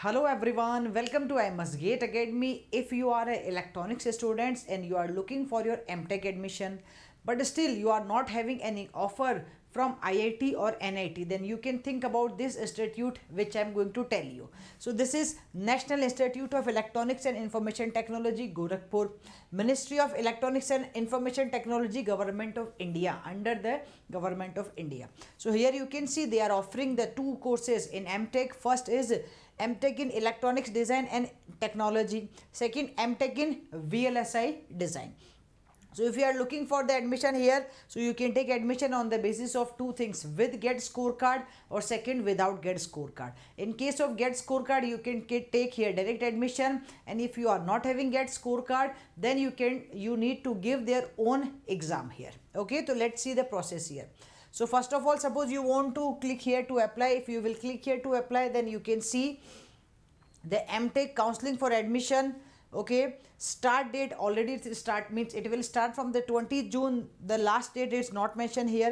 Hello everyone, welcome to MS Gate Academy. If you are an electronics students and you are looking for your MTech admission, but still you are not having any offer from IIT or NIT then you can think about this institute which I am going to tell you. So this is National Institute of Electronics and Information Technology Gorakhpur Ministry of Electronics and Information Technology Government of India under the Government of India. So here you can see they are offering the two courses in MTech first is MTech in Electronics Design and Technology second MTech in VLSI Design. So if you are looking for the admission here, so you can take admission on the basis of two things with get scorecard or second without get scorecard. In case of get scorecard, you can take here direct admission and if you are not having get scorecard, then you can you need to give their own exam here. Okay, so let's see the process here. So first of all, suppose you want to click here to apply. If you will click here to apply, then you can see the MTech counseling for admission okay start date already start means it will start from the 20 june the last date is not mentioned here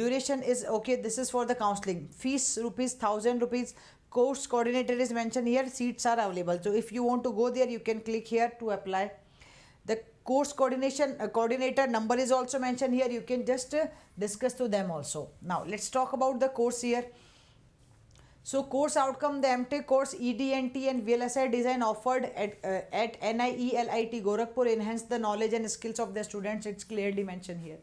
duration is okay this is for the counseling fees rupees 1000 rupees course coordinator is mentioned here seats are available so if you want to go there you can click here to apply the course coordination uh, coordinator number is also mentioned here you can just uh, discuss to them also now let's talk about the course here so course outcome, the MTech course EDNT and VLSI design offered at, uh, at NIELIT Gorakhpur enhance the knowledge and skills of the students. It's clearly mentioned here.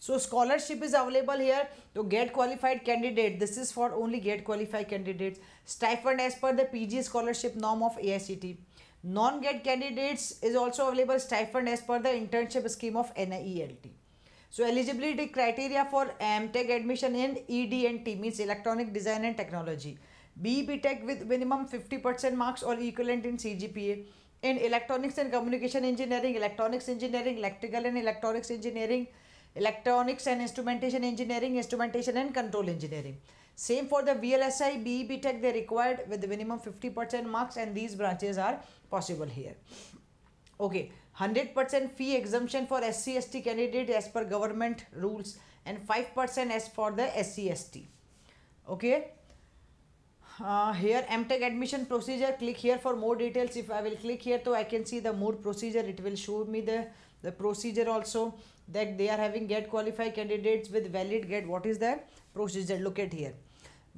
So scholarship is available here to get qualified candidate. This is for only get qualified candidates. Stipend as per the PG scholarship norm of AICT. Non-get candidates is also available stipend as per the internship scheme of NIELT. So eligibility criteria for M tech admission in E D and T means electronic design and technology B B tech with minimum fifty percent marks और equivalent in C G P A in electronics and communication engineering electronics engineering electrical and electronics engineering electronics and instrumentation engineering instrumentation and control engineering same for the V L S I B B tech they required with minimum fifty percent marks and these branches are possible here Okay, 100% fee exemption for SCST candidate as per government rules and 5% as for the SCST. Okay. Uh, here MTech admission procedure click here for more details if I will click here so I can see the more procedure it will show me the the procedure also that they are having get qualified candidates with valid get what is the procedure look at here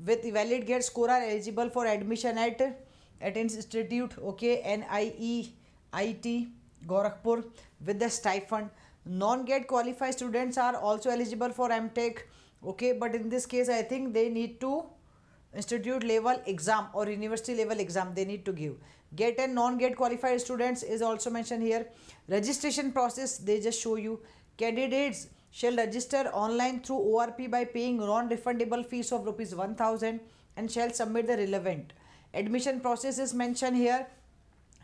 with valid get score are eligible for admission at at institute okay NIE IIT Gorakhpur with the stipend. Non-GATE qualified students are also eligible for MTech. Okay, but in this case, I think they need to institute level exam or university level exam they need to give. GATE and non-GATE qualified students is also mentioned here. Registration process, they just show you. Candidates shall register online through ORP by paying non-refundable fees of rupees 1000 and shall submit the relevant. Admission process is mentioned here.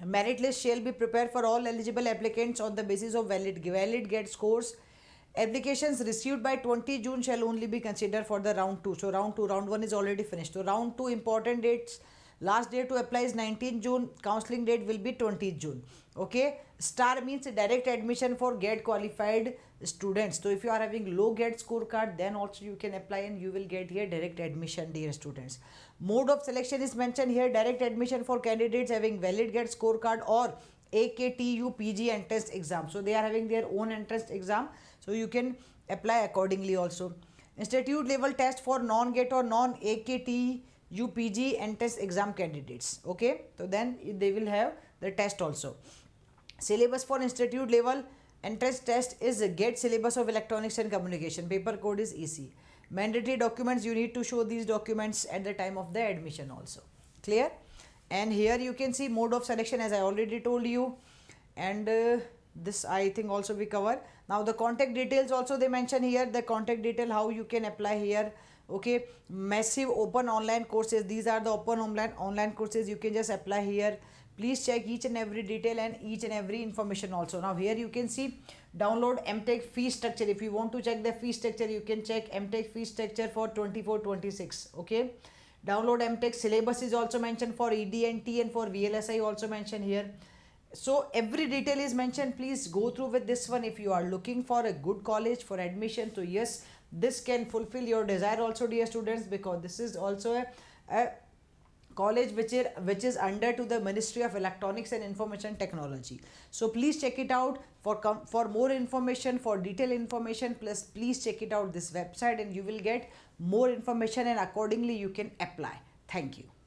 Merit list shall be prepared for all eligible applicants on the basis of valid, valid GATE scores. Applications received by 20 June shall only be considered for the round 2. So round 2, round 1 is already finished. So round 2 important dates last day to apply is 19 june counseling date will be 20 june okay star means direct admission for get qualified students so if you are having low get scorecard then also you can apply and you will get here direct admission dear students mode of selection is mentioned here direct admission for candidates having valid get scorecard or AKTU PG entrance exam so they are having their own entrance exam so you can apply accordingly also institute level test for non get or non AKT UPG and test exam candidates. Okay, so then they will have the test also. Syllabus for institute level entrance test is GATE syllabus of electronics and communication. Paper code is EC. Mandatory documents you need to show these documents at the time of the admission also. Clear? And here you can see mode of selection as I already told you. And uh, this I think also we cover. Now the contact details also they mention here the contact detail how you can apply here okay massive open online courses these are the open online online courses you can just apply here please check each and every detail and each and every information also now here you can see download mtech fee structure if you want to check the fee structure you can check mtech fee structure for 24 26 okay download mtech syllabus is also mentioned for ed and t and for vlsi also mentioned here so every detail is mentioned please go through with this one if you are looking for a good college for admission so yes this can fulfill your desire also dear students because this is also a, a college which is which is under to the ministry of electronics and information technology so please check it out for come for more information for detailed information plus please check it out this website and you will get more information and accordingly you can apply thank you